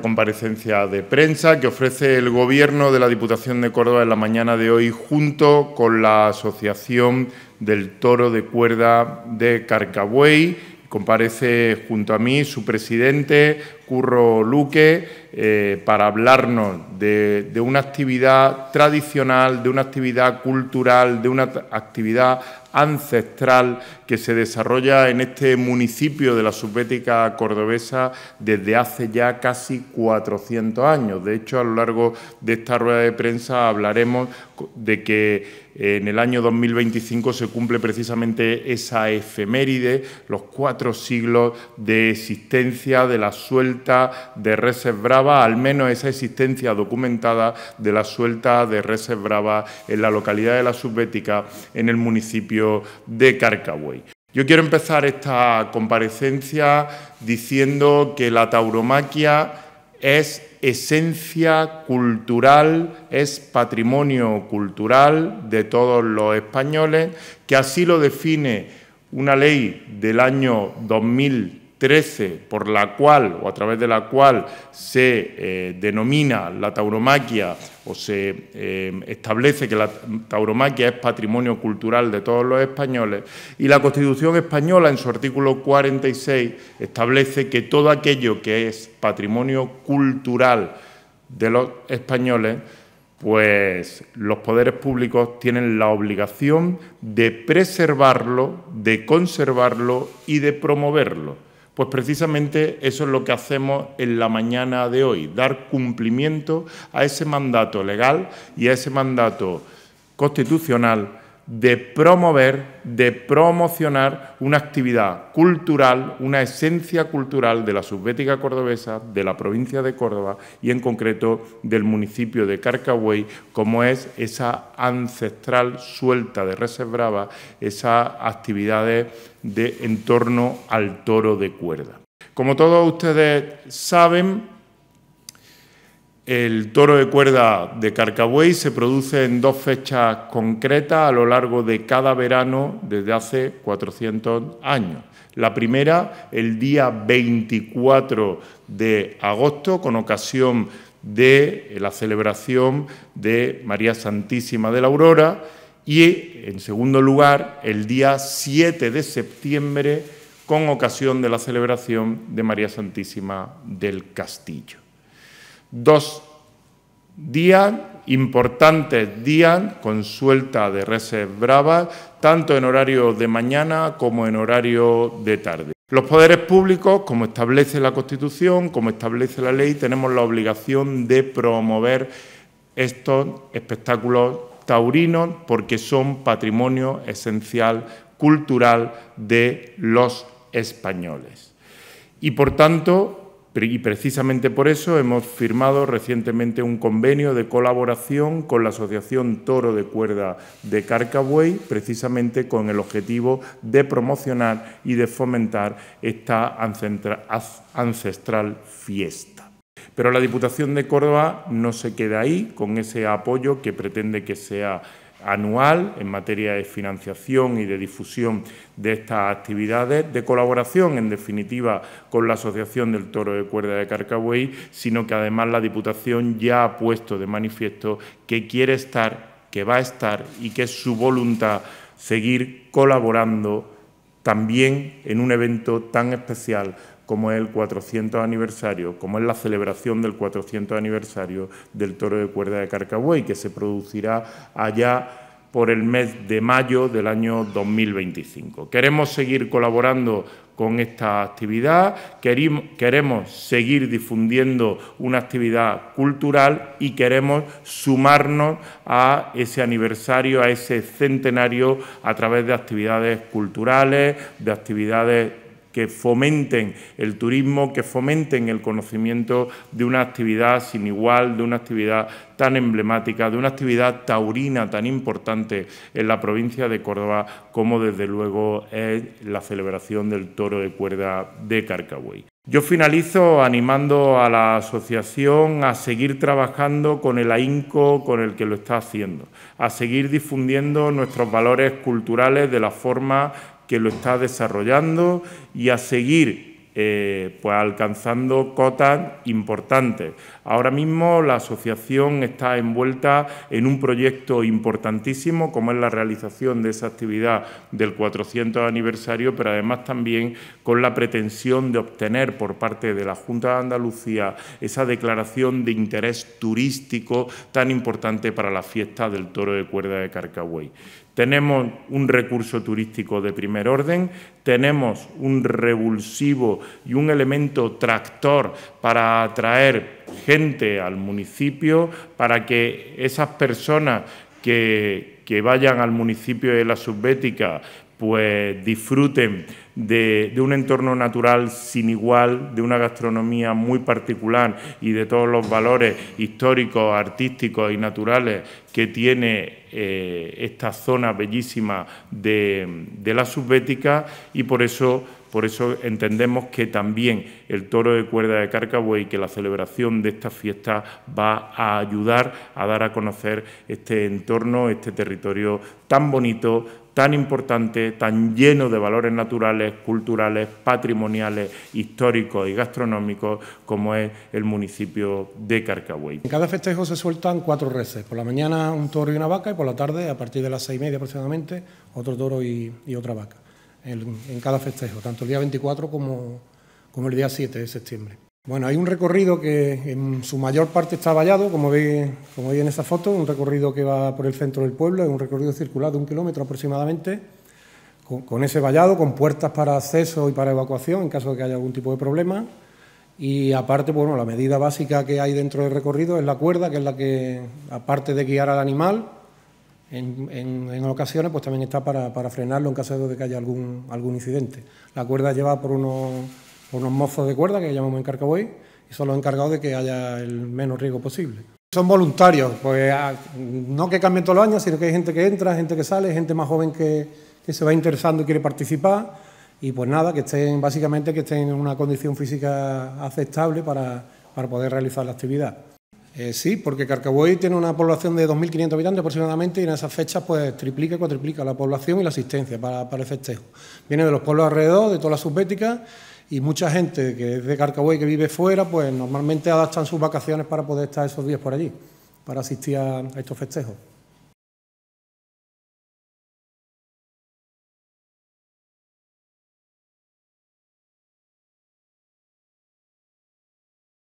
comparecencia de prensa que ofrece el Gobierno de la Diputación de Córdoba en la mañana de hoy junto con la Asociación del Toro de Cuerda de Carcabuey. Comparece junto a mí su presidente, Curro Luque, eh, para hablarnos de, una actividad tradicional, de una actividad cultural, de una actividad ancestral que se desarrolla en este municipio de la subbética cordobesa desde hace ya casi 400 años. De hecho, a lo largo de esta rueda de prensa hablaremos de que eh, en el año 2025 se cumple precisamente esa efeméride, los cuatro siglos de existencia de la suelta de reses al menos esa existencia documentada de la suelta de reses bravas en la localidad de La Subbética, en el municipio de Carcabuey. Yo quiero empezar esta comparecencia diciendo que la tauromaquia es esencia cultural, es patrimonio cultural de todos los españoles, que así lo define una ley del año 2000 por la cual o a través de la cual se eh, denomina la tauromaquia o se eh, establece que la tauromaquia es patrimonio cultural de todos los españoles, y la Constitución española en su artículo 46 establece que todo aquello que es patrimonio cultural de los españoles pues los poderes públicos tienen la obligación de preservarlo, de conservarlo y de promoverlo. Pues precisamente eso es lo que hacemos en la mañana de hoy, dar cumplimiento a ese mandato legal y a ese mandato constitucional de promover, de promocionar una actividad cultural, una esencia cultural de la subbética cordobesa, de la provincia de Córdoba y en concreto del municipio de Carcagüey, como es esa ancestral suelta de reses brava, esas actividades de en torno al toro de cuerda. Como todos ustedes saben, el toro de cuerda de Carcabuey se produce en dos fechas concretas a lo largo de cada verano desde hace 400 años. La primera, el día 24 de agosto, con ocasión de la celebración de María Santísima de la Aurora, y en segundo lugar, el día 7 de septiembre, con ocasión de la celebración de María Santísima del Castillo dos días importantes días con suelta de reses bravas, tanto en horario de mañana como en horario de tarde. Los poderes públicos, como establece la Constitución, como establece la ley, tenemos la obligación de promover estos espectáculos taurinos porque son patrimonio esencial cultural de los españoles. Y por tanto, y precisamente por eso hemos firmado recientemente un convenio de colaboración con la Asociación Toro de Cuerda de Carcabuey, precisamente con el objetivo de promocionar y de fomentar esta ancestral fiesta. Pero la Diputación de Córdoba no se queda ahí con ese apoyo que pretende que sea anual en materia de financiación y de difusión de estas actividades, de colaboración en definitiva con la Asociación del Toro de Cuerda de Carcabuey, sino que además la Diputación ya ha puesto de manifiesto que quiere estar, que va a estar y que es su voluntad seguir colaborando también en un evento tan especial como es el 400 aniversario, como es la celebración del 400 aniversario del toro de cuerda de Carcabuey, que se producirá allá por el mes de mayo del año 2025. Queremos seguir colaborando con esta actividad, queremos seguir difundiendo una actividad cultural y queremos sumarnos a ese aniversario, a ese centenario, a través de actividades culturales, de actividades que fomenten el turismo, que fomenten el conocimiento de una actividad sin igual, de una actividad tan emblemática, de una actividad taurina tan importante en la provincia de Córdoba como desde luego es la celebración del toro de cuerda de Carcabuey. Yo finalizo animando a la asociación a seguir trabajando con el ahínco con el que lo está haciendo, a seguir difundiendo nuestros valores culturales de la forma que lo está desarrollando y a seguir eh, pues alcanzando cotas importantes. Ahora mismo la asociación está envuelta en un proyecto importantísimo como es la realización de esa actividad del 400 aniversario, pero además también con la pretensión de obtener por parte de la Junta de Andalucía esa declaración de interés turístico tan importante para la fiesta del toro de cuerda de Carcagüey. Tenemos un recurso turístico de primer orden, tenemos un revulsivo y un elemento tractor para atraer gente al municipio, para que esas personas que, vayan al municipio de la Subbética pues disfruten de, un entorno natural sin igual, de una gastronomía muy particular y de todos los valores históricos, artísticos y naturales que tiene eh, esta zona bellísima de, de la subbética y por eso por eso entendemos que también el toro de cuerda de Carcabuey, que la celebración de esta fiesta va a ayudar a dar a conocer este entorno, este territorio tan bonito, tan importante, tan lleno de valores naturales, culturales, patrimoniales, históricos y gastronómicos como es el municipio de Carcabuey. En cada festejo se sueltan cuatro reses, por la mañana un toro y una vaca y por la tarde, a partir de las seis y media aproximadamente, otro toro y otra vaca en, cada festejo, tanto el día 24 como, el día 7 de septiembre. Bueno, hay un recorrido que en su mayor parte está vallado, como veis, como en esta foto, un recorrido que va por el centro del pueblo, es un recorrido circular de un kilómetro aproximadamente, con, ese vallado, con puertas para acceso y para evacuación en caso de que haya algún tipo de problema. Y aparte, bueno, la medida básica que hay dentro del recorrido es la cuerda, que es la que, aparte de guiar al animal, en, ocasiones pues también está para, frenarlo en caso de que haya algún, incidente. La cuerda lleva por unos, por unos mozos de cuerda que llamamos Carcaboy, y son los encargados de que haya el menos riesgo posible. Son voluntarios, pues no que cambien todos los años, sino que hay gente que entra, gente que sale, gente más joven que, se va interesando y quiere participar y pues nada, que estén básicamente que estén en una condición física aceptable para poder realizar la actividad. Eh, sí, porque Carcabuey tiene una población de 2.500 habitantes aproximadamente y en esas fechas pues triplica, cuatriplica la población y la asistencia para, el festejo. Viene de los pueblos alrededor, de toda la subbética y mucha gente que es de Carcabuey que vive fuera pues normalmente adaptan sus vacaciones para poder estar esos días por allí, para asistir a estos festejos.